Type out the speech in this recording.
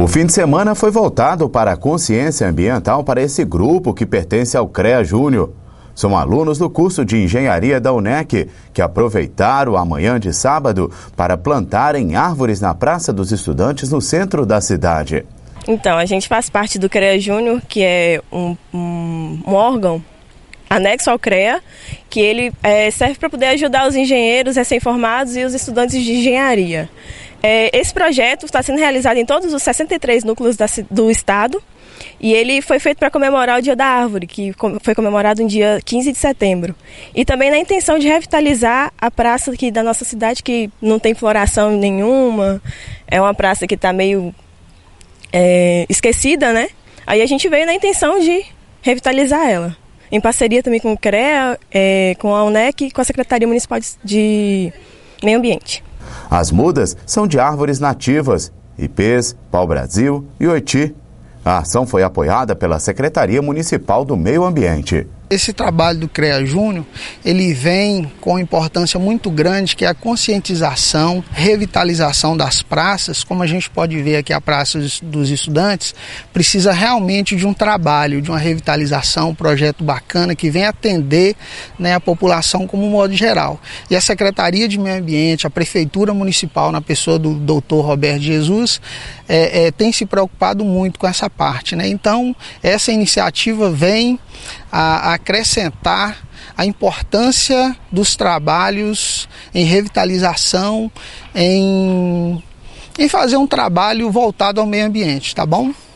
O fim de semana foi voltado para a consciência ambiental para esse grupo que pertence ao CREA Júnior. São alunos do curso de engenharia da UNEC que aproveitaram amanhã de sábado para plantarem árvores na Praça dos Estudantes no centro da cidade. Então, a gente faz parte do CREA Júnior, que é um, um, um órgão anexo ao CREA, que ele é, serve para poder ajudar os engenheiros recém-formados e os estudantes de engenharia. É, esse projeto está sendo realizado em todos os 63 núcleos do estado e ele foi feito para comemorar o Dia da Árvore, que foi comemorado no dia 15 de setembro. E também na intenção de revitalizar a praça aqui da nossa cidade, que não tem floração nenhuma, é uma praça que está meio é, esquecida, né? Aí a gente veio na intenção de revitalizar ela. Em parceria também com o CREA, é, com a UNEC e com a Secretaria Municipal de Meio Ambiente. As mudas são de árvores nativas, ipês, pau-brasil e oiti. A ação foi apoiada pela Secretaria Municipal do Meio Ambiente. Esse trabalho do CREA Júnior, ele vem com importância muito grande, que é a conscientização, revitalização das praças, como a gente pode ver aqui a Praça dos Estudantes, precisa realmente de um trabalho, de uma revitalização, um projeto bacana que vem atender né, a população como um modo geral. E a Secretaria de Meio Ambiente, a Prefeitura Municipal, na pessoa do doutor Roberto Jesus, é, é, tem se preocupado muito com essa parte. Né? Então, essa iniciativa vem a, a acrescentar a importância dos trabalhos em revitalização, em, em fazer um trabalho voltado ao meio ambiente, tá bom?